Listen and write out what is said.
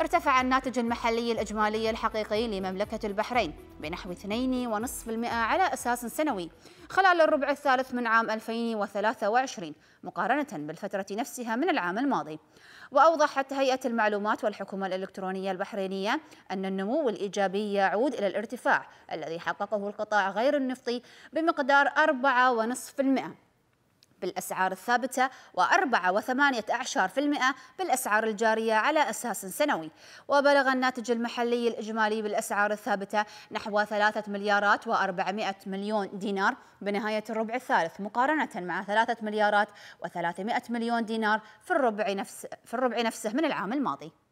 ارتفع الناتج المحلي الإجمالي الحقيقي لمملكة البحرين بنحو 2.5% على أساس سنوي خلال الربع الثالث من عام 2023 مقارنة بالفترة نفسها من العام الماضي وأوضحت هيئة المعلومات والحكومة الإلكترونية البحرينية أن النمو الإيجابي يعود إلى الارتفاع الذي حققه القطاع غير النفطي بمقدار 4.5% بالأسعار الثابتة و4.8% بالأسعار الجارية على أساس سنوي وبلغ الناتج المحلي الإجمالي بالأسعار الثابتة نحو 3 مليارات و400 مليون دينار بنهاية الربع الثالث مقارنة مع 3 مليارات و300 مليون دينار في الربع نفس في الربع نفسه من العام الماضي